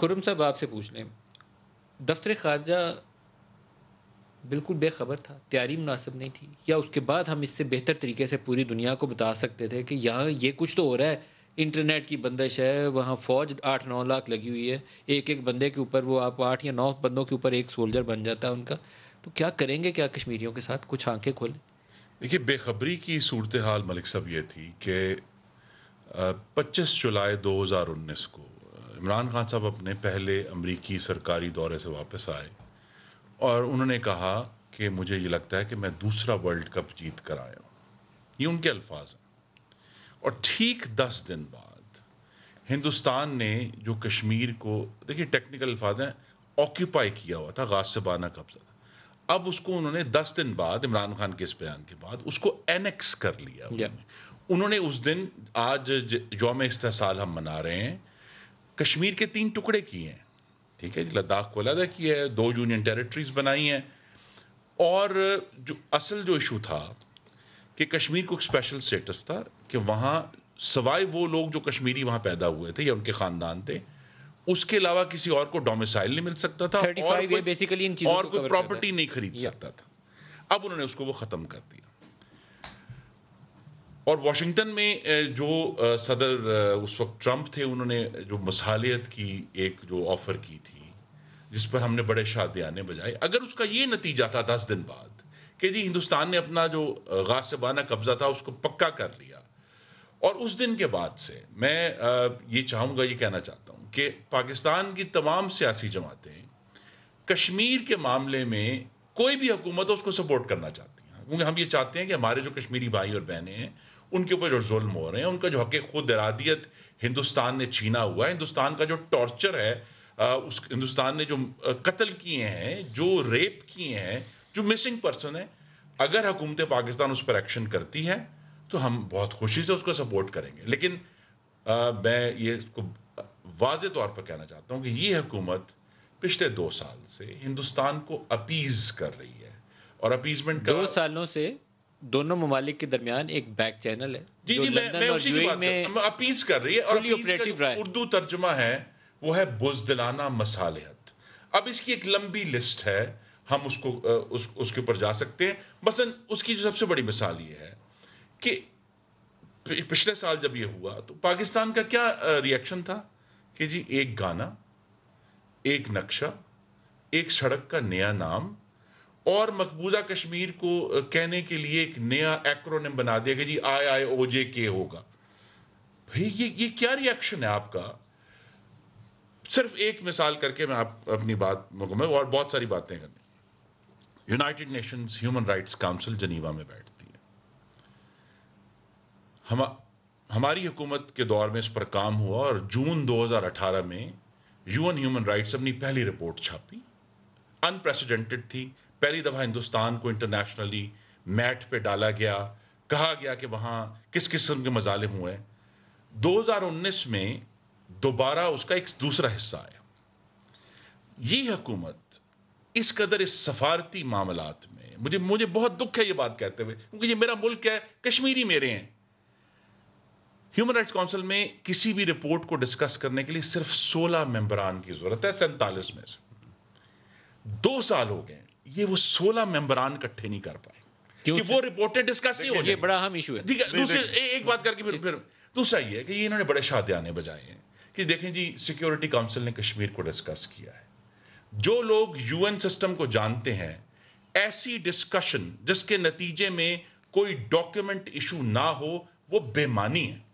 खुरम साहब आपसे पूछ लें दफ्तर खारजा बिल्कुल बेखबर था तैयारी मुनासिब नहीं थी या उसके बाद हम इससे बेहतर तरीके से पूरी दुनिया को बता सकते थे कि यहाँ ये कुछ तो हो रहा है इंटरनेट की बंदिश है वहाँ फ़ौज आठ नौ लाख लगी हुई है एक एक बंदे के ऊपर वो आप आठ या नौ बंदों के ऊपर एक सोल्जर बन जाता है उनका तो क्या करेंगे क्या कश्मीरियों के साथ कुछ आंखें खोलें देखिए बेखबरी की सूरत हाल मलिक साहब ये थी कि पच्चीस जुलाई दो हज़ार उन्नीस को इमरान खान साहब अपने पहले अमरीकी सरकारी दौरे से वापस आए और उन्होंने कहा कि मुझे ये लगता है कि मैं दूसरा वर्ल्ड कप जीत कर आया हूँ ये उनके अल्फाज हैं और ठीक दस दिन बाद हिंदुस्तान ने जो कश्मीर को देखिए टेक्निकल अल्फाज हैं ऑक्यूपाई किया हुआ था गासबाना कब्जा अब उसको उन्होंने दस दिन बाद इमरान खान के इस बयान के बाद उसको एनेक्स कर लिया उन्होंने उस दिन आज योम इस्तेसाल हम मना रहे हैं कश्मीर के तीन टुकड़े किए हैं ठीक है लद्दाख को अलहदा किया है दो यूनियन टेरिटरीज बनाई हैं और जो असल जो इशू था कि कश्मीर को एक स्पेशल स्टेटस था कि वहाँ सवाए वो लोग जो कश्मीरी वहाँ पैदा हुए थे या उनके ख़ानदान थे उसके अलावा किसी और को डोमिसाइल नहीं मिल सकता था और कोई बेसिकली इन चीज़ों और कोई प्रॉपर्टी नहीं खरीद सकता था अब उन्होंने उसको वो ख़त्म कर दिया और वाशिंगटन में जो सदर उस वक्त ट्रंप थे उन्होंने जो मसालियत की एक जो ऑफर की थी जिस पर हमने बड़े शादियाने बजाए अगर उसका ये नतीजा था दस दिन बाद कि जी हिंदुस्तान ने अपना जो गासबाना कब्जा था उसको पक्का कर लिया और उस दिन के बाद से मैं ये चाहूँगा ये कहना चाहता हूँ कि पाकिस्तान की तमाम सियासी जमातें कश्मीर के मामले में कोई भी हुकूमत उसको सपोर्ट करना चाहती हैं क्योंकि हम ये चाहते हैं कि हमारे जो कश्मीरी भाई और बहनें हैं उनके ऊपर जो जुल्म हो रहे हैं उनका जो हक खुद इरादियत हिंदुस्तान ने छीना हुआ है हिंदुस्तान का जो टॉर्चर है उस हिंदुस्तान ने जो कत्ल किए हैं जो रेप किए हैं जो मिसिंग पर्सन है अगर हुकूमत पाकिस्तान उस पर एक्शन करती है तो हम बहुत खुशी से उसको सपोर्ट करेंगे लेकिन आ, मैं ये इसको वाज तौर पर कहना चाहता हूँ कि ये हुकूमत पिछले दो साल से हिंदुस्तान को अपीज कर रही है और अपीजमेंट दो सालों से दोनों ममालिक के दरमियान एक बैक चैनल है जी जी मैं, मैं उसी की बात में अपीज कर रही है और उर्दू तर्जमा है वो है बुजदलाना मसालहत अब इसकी एक लंबी लिस्ट है हम उसको उस, उसके ऊपर जा सकते हैं बस उसकी जो सबसे बड़ी मिसाल ये है कि पिछले साल जब ये हुआ तो पाकिस्तान का क्या रिएक्शन था कि जी एक गाना एक नक्शा एक सड़क का नया नाम और मकबूजा कश्मीर को कहने के लिए एक नया एक्रोनिम बना दिया गया जी आई आई ओ जे के होगा भाई ये ये क्या रिएक्शन है आपका सिर्फ एक मिसाल करके मैं आप अपनी बात मुकम्मल और बहुत सारी बातें करनी United Nations human rights council Geneva में बैठती है हम हमारी हुकूमत के दौर में इस पर काम हुआ और जून 2018 में यूएन ह्यूमन राइट्स अपनी पहली रिपोर्ट छापी अनप्रेसिडेंटेड थी पहली दफ़ा हिंदुस्तान को इंटरनेशनली मैट पे डाला गया कहा गया कि वहां किस किस्म के मजालिम हुए 2019 में दोबारा उसका एक दूसरा हिस्सा आया ये हकूमत इस कदर इस सफारती मामलात में मुझे मुझे बहुत दुख है ये बात कहते हुए क्योंकि ये मेरा मुल्क है कश्मीरी मेरे हैं ह्यूमन राइट्स काउंसिल में किसी भी रिपोर्ट को डिस्कस करने के लिए सिर्फ 16 मेंबरान की जरूरत है सैंतालीस में से दो साल हो गए ये वो सोलह मेंबरान इकट्ठे नहीं कर पाए क्योंकि वो रिपोर्टेड डिस्कस ही हो ये बड़ा हम इशू है दूसरे एक बात करके फिर फिर दूसरा ये है कि ये इन्होंने बड़े शादियाने बजाए हैं कि देखें जी सिक्योरिटी काउंसिल ने कश्मीर को डिस्कस किया है जो लोग यूएन सिस्टम को जानते हैं ऐसी डिस्कशन जिसके नतीजे में कोई डॉक्यूमेंट इशू ना हो वो बेमानी है